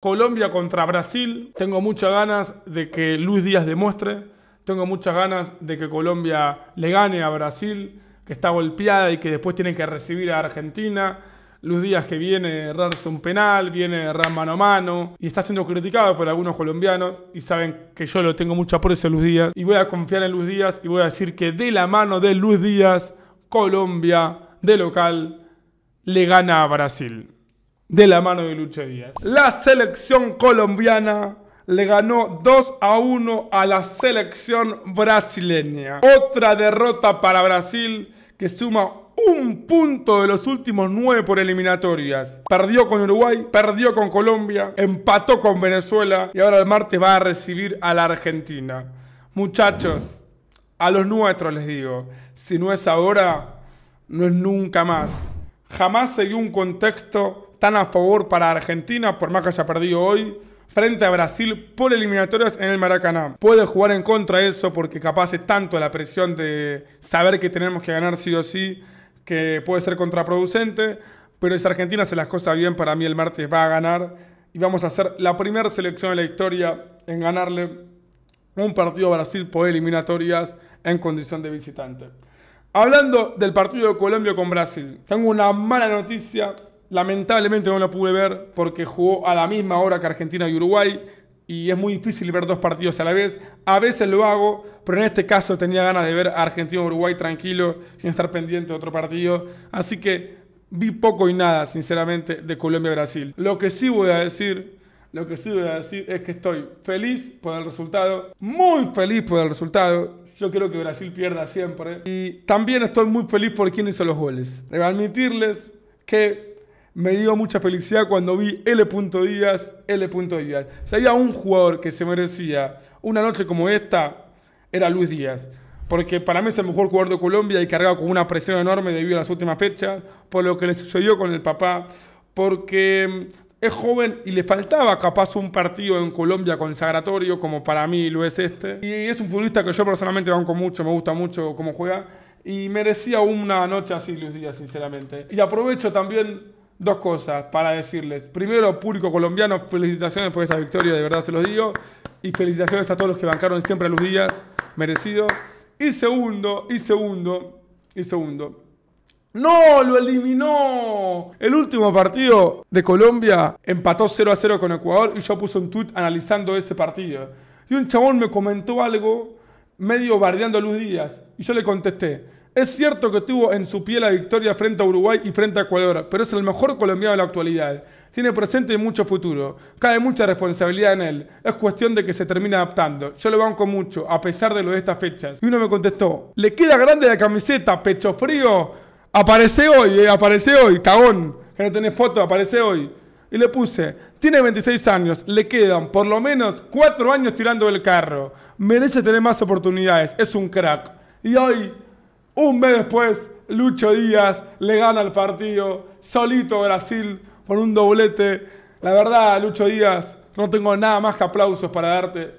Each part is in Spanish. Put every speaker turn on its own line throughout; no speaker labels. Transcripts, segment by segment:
Colombia contra Brasil. Tengo muchas ganas de que Luis Díaz demuestre. Tengo muchas ganas de que Colombia le gane a Brasil, que está golpeada y que después tiene que recibir a Argentina. Luis Díaz que viene a errarse un penal, viene a errar mano a mano y está siendo criticado por algunos colombianos y saben que yo lo tengo mucha por ese Luis Díaz y voy a confiar en Luis Díaz y voy a decir que de la mano de Luis Díaz, Colombia de local le gana a Brasil de la mano de Lucho Díaz. La selección colombiana le ganó 2 a 1 a la selección brasileña. Otra derrota para Brasil que suma un punto de los últimos nueve por eliminatorias. Perdió con Uruguay, perdió con Colombia, empató con Venezuela y ahora el martes va a recibir a la Argentina. Muchachos, a los nuestros les digo, si no es ahora, no es nunca más. Jamás seguí un contexto tan a favor para Argentina, por más que haya perdido hoy, frente a Brasil por eliminatorias en el Maracaná. Puede jugar en contra eso porque capaz es tanto la presión de saber que tenemos que ganar sí o sí que puede ser contraproducente, pero si Argentina hace las cosas bien, para mí el martes va a ganar y vamos a ser la primera selección de la historia en ganarle un partido a Brasil por eliminatorias en condición de visitante. Hablando del partido de Colombia con Brasil, tengo una mala noticia Lamentablemente no lo pude ver porque jugó a la misma hora que Argentina y Uruguay y es muy difícil ver dos partidos a la vez. A veces lo hago, pero en este caso tenía ganas de ver a Argentina y Uruguay tranquilo, sin estar pendiente de otro partido. Así que vi poco y nada, sinceramente, de Colombia-Brasil. Lo que sí voy a decir, lo que sí voy a decir es que estoy feliz por el resultado, muy feliz por el resultado. Yo quiero que Brasil pierda siempre. Y también estoy muy feliz por quien hizo los goles. Debo admitirles que me dio mucha felicidad cuando vi L. Díaz, L. Díaz. Si había un jugador que se merecía una noche como esta, era Luis Díaz. Porque para mí es el mejor jugador de Colombia y cargado con una presión enorme debido a las últimas fechas, por lo que le sucedió con el papá, porque mm, es joven y le faltaba capaz un partido en Colombia consagratorio, como para mí lo es este. Y es un futbolista que yo personalmente banco mucho, me gusta mucho cómo juega. Y merecía una noche así, Luis Díaz, sinceramente. Y aprovecho también dos cosas para decirles. Primero, público colombiano, felicitaciones por esta victoria, de verdad se los digo. Y felicitaciones a todos los que bancaron siempre a los Díaz. merecido. Y segundo, y segundo, y segundo. No, lo eliminó. El último partido de Colombia empató 0 a 0 con Ecuador y yo puse un tweet analizando ese partido. Y un chabón me comentó algo medio bardeando a Luz Díaz. Y yo le contesté, es cierto que tuvo en su piel la victoria frente a Uruguay y frente a Ecuador, pero es el mejor colombiano de la actualidad. Tiene presente y mucho futuro. Cae mucha responsabilidad en él. Es cuestión de que se termine adaptando. Yo lo banco mucho, a pesar de lo de estas fechas. Y uno me contestó, ¿le queda grande la camiseta, pecho frío? Aparece hoy, eh, aparece hoy, cagón. Que no tenés foto, aparece hoy. Y le puse, tiene 26 años, le quedan por lo menos 4 años tirando del carro. Merece tener más oportunidades, es un crack. Y hoy, un mes después, Lucho Díaz le gana el partido solito Brasil con un doblete. La verdad, Lucho Díaz, no tengo nada más que aplausos para darte.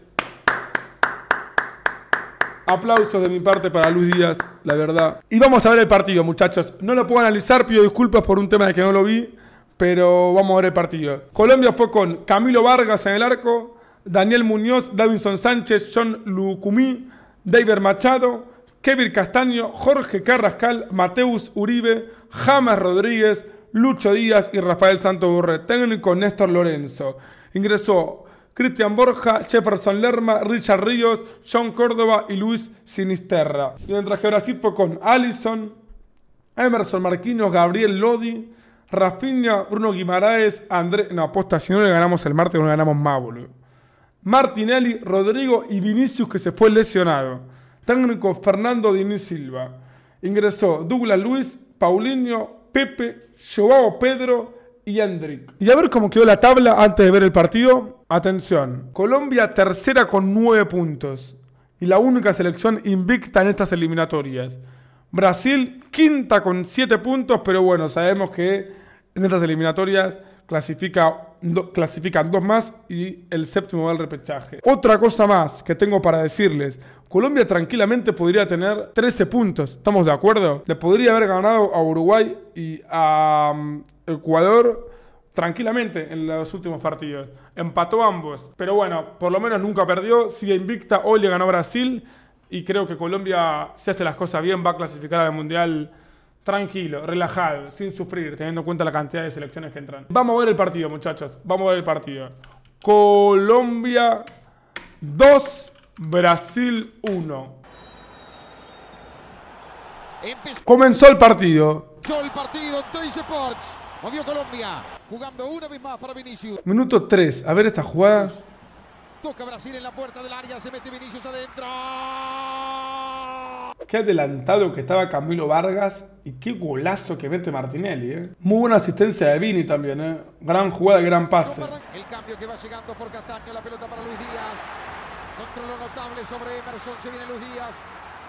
Aplausos de mi parte para Luis Díaz, la verdad. Y vamos a ver el partido, muchachos. No lo puedo analizar, pido disculpas por un tema de que no lo vi, pero vamos a ver el partido. Colombia fue con Camilo Vargas en el arco, Daniel Muñoz, Davinson Sánchez, John Lucumí, David Machado, Kevin Castaño, Jorge Carrascal, Mateus Uribe, James Rodríguez, Lucho Díaz y Rafael Santo Burre. Técnico Néstor Lorenzo. Ingresó Cristian Borja, Jefferson Lerma, Richard Ríos, John Córdoba y Luis Sinisterra. Mientras que Brasil fue con Allison, Emerson Marquino, Gabriel Lodi, Rafinha, Bruno Guimaraes, André... No, aposta, si no le ganamos el martes, no le ganamos más, Martinelli, Rodrigo y Vinicius que se fue lesionado. Técnico Fernando Diniz Silva. Ingresó Douglas Luis, Paulinho, Pepe, Joao Pedro y Hendrik. Y a ver cómo quedó la tabla antes de ver el partido. Atención. Colombia tercera con nueve puntos. Y la única selección invicta en estas eliminatorias. Brasil quinta con siete puntos, pero bueno, sabemos que en estas eliminatorias clasifica clasifican dos más y el séptimo va al repechaje. Otra cosa más que tengo para decirles. Colombia tranquilamente podría tener 13 puntos, ¿estamos de acuerdo? Le podría haber ganado a Uruguay y a mm, Ecuador tranquilamente en los últimos partidos. Empató ambos, pero bueno, por lo menos nunca perdió, sigue invicta, hoy le ganó Brasil y creo que Colombia, se hace las cosas bien, va a clasificar al Mundial tranquilo, relajado, sin sufrir, teniendo en cuenta la cantidad de selecciones que entran. Vamos a ver el partido, muchachos, vamos a ver el partido. Colombia 2, Brasil 1. Comenzó el partido.
jugando Minuto 3,
a ver esta jugada.
Toca Brasil en la puerta del área, se mete Vinicius adentro.
Qué adelantado que estaba Camilo Vargas y qué golazo que mete Martinelli, ¿eh? Muy buena asistencia de Vini también, ¿eh? Gran jugada, gran pase. El cambio que va llegando por Castaño, la pelota para Luis Díaz.
Controlo notable sobre Emerson. Se viene Luis Díaz.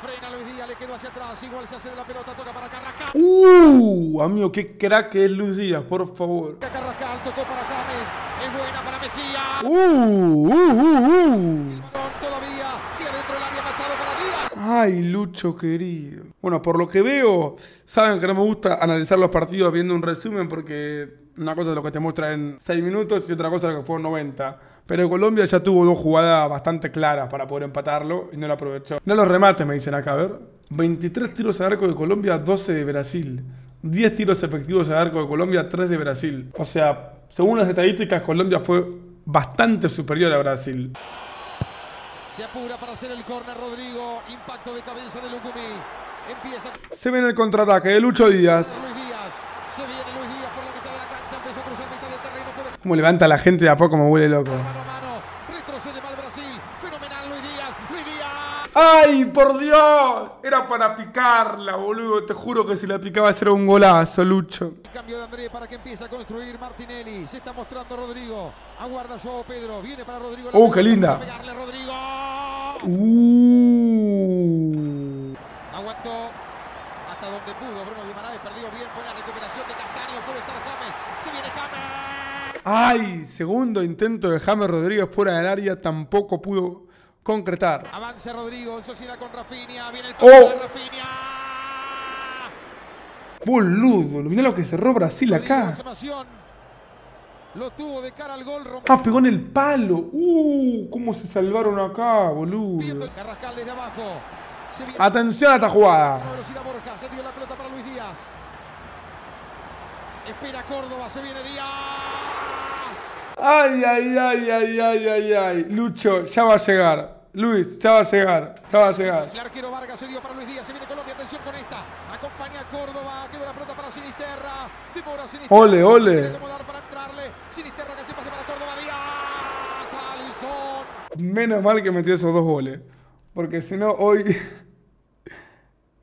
Frena Luis Díaz, le quedó hacia atrás, igual se hace de la pelota, toca para Carrascal.
¡Uh! Amigo, qué crack es Luis Díaz, por favor.
Carrascal tocó para James, es buena para Mejía.
¡Uh! ¡Uh! ¡Uh! uh. Todavía sigue dentro del área Machado para Díaz. Ay, Lucho querido. Bueno, por lo que veo, saben que no me gusta analizar los partidos viendo un resumen porque una cosa es lo que te muestra en 6 minutos y otra cosa es lo que fue en 90. Pero Colombia ya tuvo dos jugadas bastante claras para poder empatarlo y no lo aprovechó. No los remates, me dicen acá, a ver. 23 tiros al arco de Colombia, 12 de Brasil. 10 tiros efectivos al arco de Colombia, 3 de Brasil. O sea, según las estadísticas, Colombia fue bastante superior a Brasil.
Se apura para hacer el corner, Rodrigo. Impacto de cabeza de Lucumí. Empieza...
Se viene el contraataque de Lucho Díaz.
Se viene Luis Díaz. Como
levanta la gente de a poco, como huele loco. ¡Ay, por Dios! Era para picarla, boludo. Te juro que si la picaba era un golazo, Lucho. Cambio de André para que empiece a construir Martinelli.
Se está mostrando Rodrigo. Aguarda yo, Pedro. Viene para Rodrigo. ¡Uh, qué linda! Pegarle, Rodrigo.
Uh.
Aguantó hasta donde pudo Bruno Guimaraes. Perdió bien. Buena recuperación de Castro.
¡Ay! Segundo intento de James Rodríguez fuera del área, tampoco pudo concretar.
Avance Rodrigo sociedad con Rafinha, viene el oh. de Rafinha.
Boludo, mirá lo que cerró Brasil acá. Lo tuvo de cara al gol. Ah, pegó en el palo. Uh, cómo se salvaron acá, boludo.
Atención a esta jugada. se dio la pelota para Luis Díaz. Espera Córdoba, se viene Díaz.
Ay, ay, ay, ay, ay, ay, ay. Lucho, ya va a llegar. Luis, ya va a llegar, ya va a llegar.
El arquero Vargas se dio para Luis Díaz, se viene Colombia, atención con esta. Acompaña
a Córdoba, quedó la pelota para Sinisterra. ¡Dibora Sinisterra. Ole, ole.
Sinisterra que se pase para Córdoba, Díaz. Alison.
Menos mal que metió esos dos goles, porque si no hoy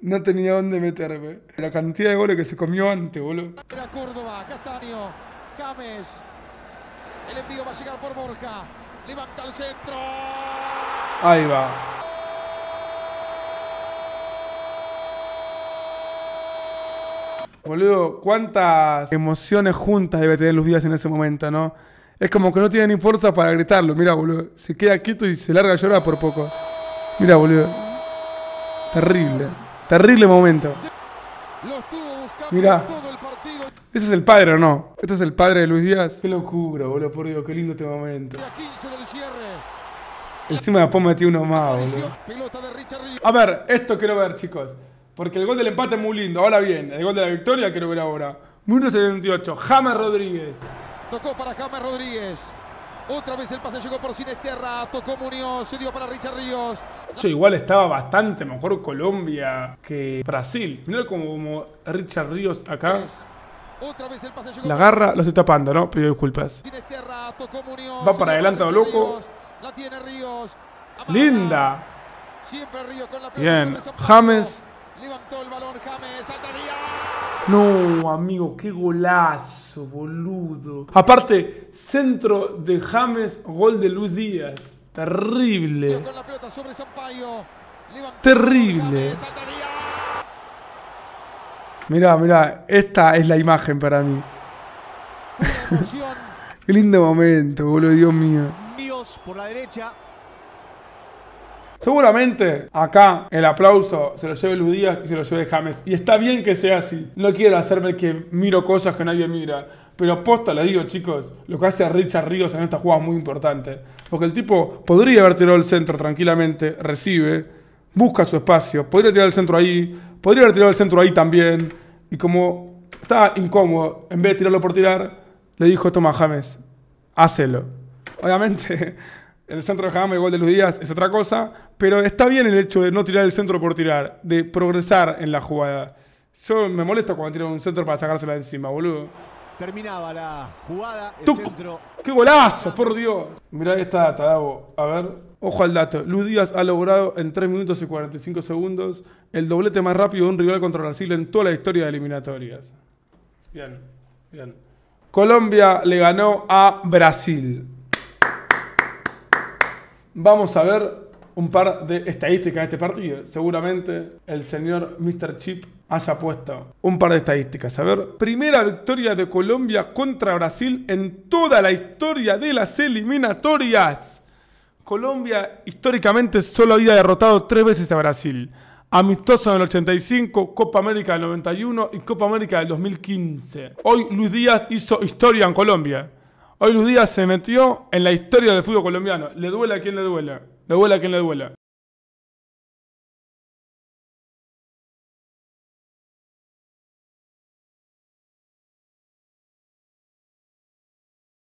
no tenía dónde meterme. La cantidad de goles que se comió antes, boludo.
Córdoba, James. El envío va a llegar por Borja. Levanta el centro.
Ahí va. Boludo, cuántas emociones juntas debe tener los días en ese momento, ¿no? Es como que no tiene ni fuerza para gritarlo. Mira, boludo. Se queda quieto y se larga a llorar por poco. Mira, boludo. Terrible. Terrible momento. Mirá. ¿Ese es el padre o no? ¿Este es el padre de Luis Díaz? Qué locura, boludo, por Dios, qué lindo este momento. Encima después tiene uno más, boludo. A ver, esto quiero ver, chicos. Porque el gol del empate es muy lindo. Ahora bien, el gol de la victoria quiero ver ahora. Minuto 78, James Rodríguez.
Tocó para James Rodríguez. Otra vez el pase llegó por Sinesterra, tocó Muñoz, se dio para Richard Ríos.
Yo igual estaba bastante mejor Colombia que Brasil. Mirá como, como Richard Ríos acá. la agarra, lo estoy tapando, ¿no? Pido disculpas. Va para adelante loco.
La tiene Ríos.
Linda.
Siempre con la Bien. James. Levantó el balón
James, No, amigo, qué golazo, boludo. Aparte, centro de James, gol de Luis Díaz. Terrible. Terrible. Mira, mirá, mirá, esta es la imagen para mí. qué lindo momento, boludo, Dios mío.
Dios por la derecha,
Seguramente acá el aplauso se lo lleve Luis Díaz y se lo lleve James. Y está bien que sea así. No quiero hacerme que miro cosas que nadie mira. Pero posta, le digo, chicos, lo que hace Richard Ríos en esta jugada es muy importante. Porque el tipo podría haber tirado el centro tranquilamente, recibe, busca su espacio, podría tirar el centro ahí, podría haber tirado el centro ahí también. Y como está incómodo, en vez de tirarlo por tirar, le dijo, toma James, hácelo. Obviamente el centro de Jama, el gol de Luis Díaz, es otra cosa, pero está bien el hecho de no tirar el centro por tirar, de progresar en la jugada. Yo me molesto cuando tiran un centro para sacársela de encima, boludo.
Terminaba la jugada, el centro.
¡Qué golazo, por Dios! Mirá esta data, Davo. A ver, ojo al dato. Luis Díaz ha logrado en 3 minutos y 45 segundos el doblete más rápido de un rival contra Brasil en toda la historia de eliminatorias. Bien, bien. Colombia le ganó a Brasil. Vamos a ver un par de estadísticas de este partido. Seguramente el señor Mr. Chip haya puesto un par de estadísticas. A ver, primera victoria de Colombia contra Brasil en toda la historia de las eliminatorias. Colombia históricamente solo había derrotado tres veces a Brasil. Amistoso en el 85, Copa América del 91 y Copa América del 2015. Hoy Luis Díaz hizo historia en Colombia. Hoy Luis Díaz se metió en la
historia del fútbol colombiano. Le duela a quien le duela. Le duela a quien le duela.